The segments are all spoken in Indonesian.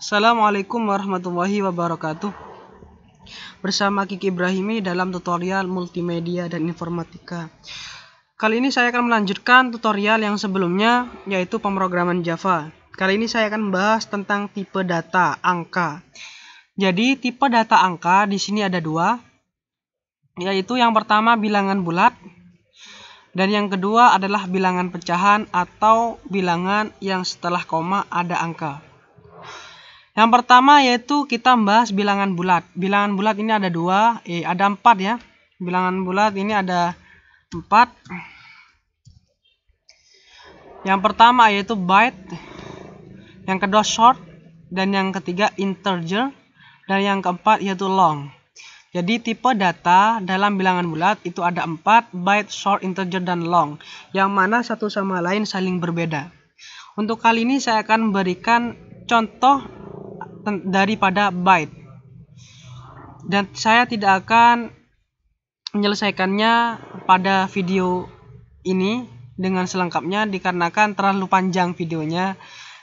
Assalamualaikum warahmatullahi wabarakatuh Bersama Kiki Ibrahimi dalam tutorial multimedia dan informatika Kali ini saya akan melanjutkan tutorial yang sebelumnya yaitu pemrograman Java Kali ini saya akan membahas tentang tipe data angka Jadi tipe data angka di sini ada dua Yaitu yang pertama bilangan bulat dan yang kedua adalah bilangan pecahan atau bilangan yang setelah koma ada angka. Yang pertama yaitu kita membahas bilangan bulat. Bilangan bulat ini ada dua, eh ada empat ya. Bilangan bulat ini ada empat. Yang pertama yaitu byte, yang kedua short, dan yang ketiga integer, dan yang keempat yaitu long. Jadi tipe data dalam bilangan bulat itu ada empat: byte, short, integer, dan long, yang mana satu sama lain saling berbeda. Untuk kali ini saya akan memberikan contoh daripada byte. Dan saya tidak akan menyelesaikannya pada video ini dengan selengkapnya dikarenakan terlalu panjang videonya.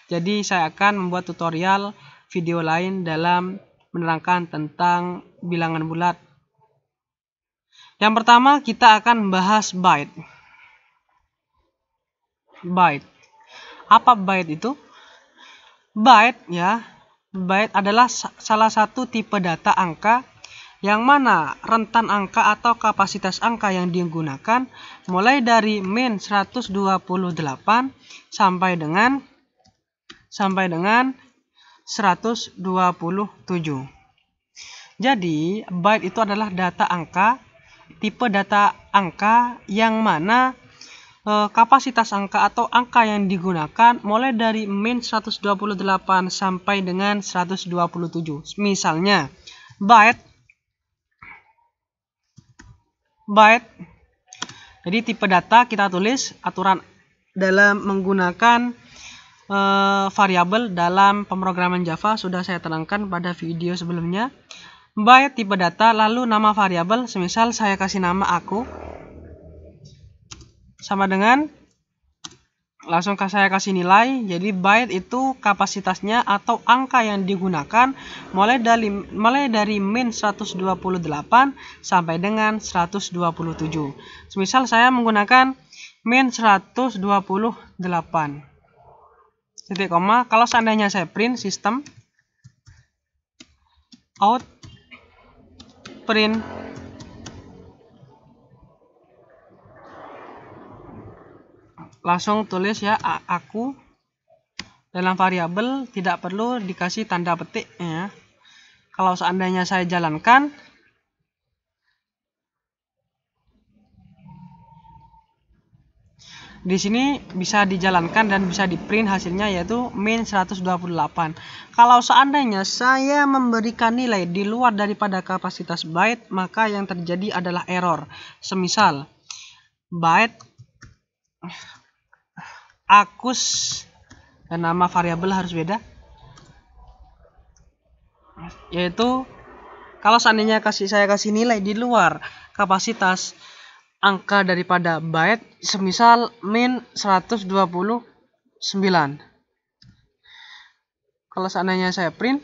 Jadi saya akan membuat tutorial video lain dalam menerangkan tentang bilangan bulat. Yang pertama kita akan membahas byte. Byte. Apa byte itu? Byte ya byte adalah salah satu tipe data angka yang mana rentan angka atau kapasitas angka yang digunakan mulai dari min 128 sampai dengan sampai dengan 127. Jadi, byte itu adalah data angka, tipe data angka yang mana Eh, kapasitas angka atau angka yang digunakan mulai dari min 128 sampai dengan 127. Misalnya, byte byte jadi tipe data kita tulis aturan dalam menggunakan e, variabel dalam pemrograman Java sudah saya terangkan pada video sebelumnya. Byte tipe data lalu nama variabel semisal saya kasih nama aku sama dengan langsung saya kasih nilai jadi byte itu kapasitasnya atau angka yang digunakan mulai dari mulai dari min 128 sampai dengan 127 misal saya menggunakan min 128 titik koma kalau seandainya saya print sistem out print langsung tulis ya aku dalam variabel tidak perlu dikasih tanda petik ya kalau seandainya saya jalankan di sini bisa dijalankan dan bisa di print hasilnya yaitu min 128 kalau seandainya saya memberikan nilai di luar daripada kapasitas byte maka yang terjadi adalah error semisal byte akus dan nama variabel harus beda yaitu kalau seandainya kasih saya kasih nilai di luar kapasitas angka daripada byte semisal min 129 kalau seandainya saya print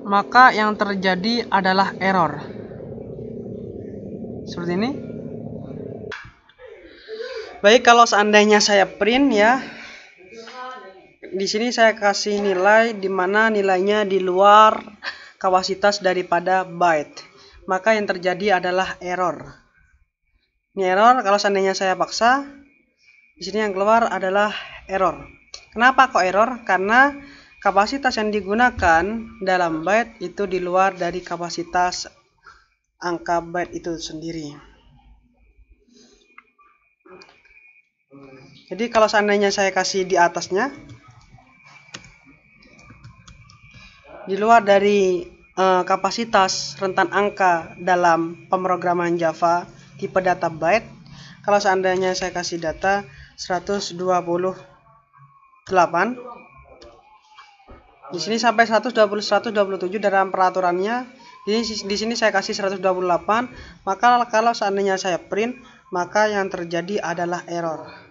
maka yang terjadi adalah error seperti ini Baik, kalau seandainya saya print ya, di sini saya kasih nilai di mana nilainya di luar kapasitas daripada byte. Maka yang terjadi adalah error. Ini error, kalau seandainya saya paksa, di sini yang keluar adalah error. Kenapa kok error? Karena kapasitas yang digunakan dalam byte itu di luar dari kapasitas angka byte itu sendiri. Jadi kalau seandainya saya kasih di atasnya, di luar dari uh, kapasitas rentan angka dalam pemrograman Java tipe data byte, kalau seandainya saya kasih data 128, di sini sampai 120, 127 dalam peraturannya, di, di sini saya kasih 128, maka kalau seandainya saya print, maka yang terjadi adalah error.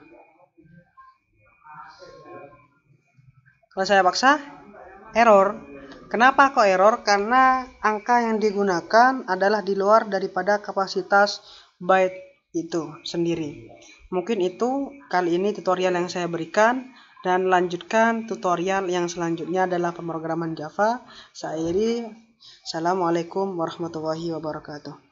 kalau saya paksa error kenapa kok error karena angka yang digunakan adalah di luar daripada kapasitas byte itu sendiri mungkin itu kali ini tutorial yang saya berikan dan lanjutkan tutorial yang selanjutnya adalah pemrograman Java saya Assalamualaikum warahmatullahi wabarakatuh